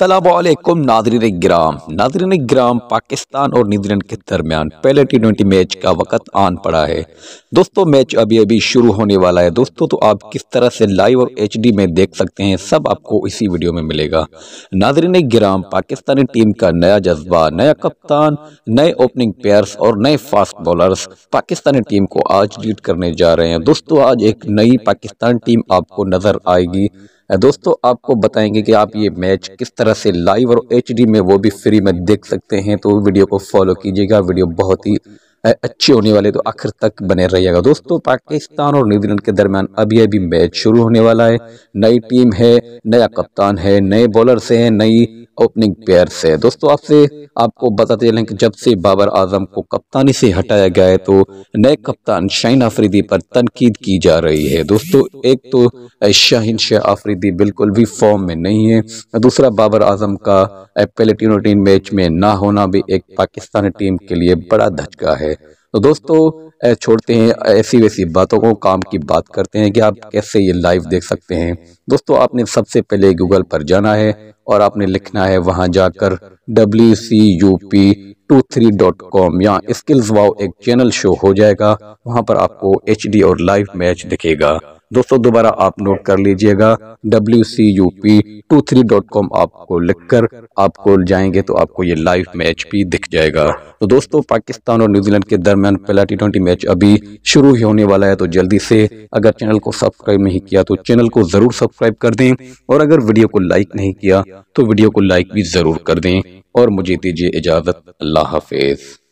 असलम नादरीन ग्राम नादरीन ग्राम पाकिस्तान और नीदरलैंड के दरमियान पहले टी ट्वेंटी मैच का वक्त आन पड़ा है दोस्तों मैच अभी अभी शुरू होने वाला है दोस्तों तो आप किस तरह से लाइव और एच डी में देख सकते हैं सब आपको इसी वीडियो में मिलेगा नादरीन ग्राम पाकिस्तानी टीम का नया जज्बा नया कप्तान नए ओपनिंग प्लेयर्स और नए फास्ट बॉलर्स पाकिस्तानी टीम को आज लीड करने जा रहे हैं दोस्तों आज एक नई पाकिस्तान टीम आपको नज़र आएगी दोस्तों आपको बताएंगे कि आप ये मैच किस तरह से लाइव और एच में वो भी फ्री में देख सकते हैं तो वीडियो को फॉलो कीजिएगा वीडियो बहुत ही अच्छे होने वाले तो आखिर तक बने रहिएगा दोस्तों पाकिस्तान और न्यूजीलैंड के दरमियान अभी अभी मैच शुरू होने वाला है नई टीम है नया कप्तान है नए बॉलर से है नई ओपनिंग पेयर से दोस्तों आपसे आपको बताते चलें कि जब से बाबर आजम को कप्तानी से हटाया गया है तो नए कप्तान शाहीन आफरीदी पर तनकीद की जा रही है दोस्तों एक तो शाहीन शाह आफरीदी बिल्कुल भी फॉर्म में नहीं है दूसरा बाबर आजम का पेलेटिनो टीम मैच में ना होना भी एक पाकिस्तानी टीम के लिए बड़ा धचका है तो दोस्तों छोड़ते हैं ऐसी वैसी बातों को काम की बात करते हैं कि आप कैसे ये लाइव देख सकते हैं दोस्तों आपने सबसे पहले गूगल पर जाना है और आपने लिखना है वहां जाकर W C U P two three dot com या स्किल्स वाओ एक चैनल शो हो जाएगा वहां पर आपको एच और लाइव मैच दिखेगा दोस्तों दोबारा आप नोट कर लीजिएगा W C U P two three dot com आपको लिखकर आपको जाएंगे तो आपको ये लाइव मैच भी दिख जाएगा तो दोस्तों पाकिस्तान और न्यूजीलैंड के दरमियान पहला टी ट्वेंटी मैच अभी शुरू ही होने वाला है तो जल्दी से अगर चैनल को सब्सक्राइब नहीं किया तो चैनल को ज़रूर सब्सक्राइब कर दें और अगर वीडियो को लाइक नहीं किया तो वीडियो को लाइक भी ज़रूर कर दें और मुझे दीजिए इजाज़त अल्लाह हाफिज़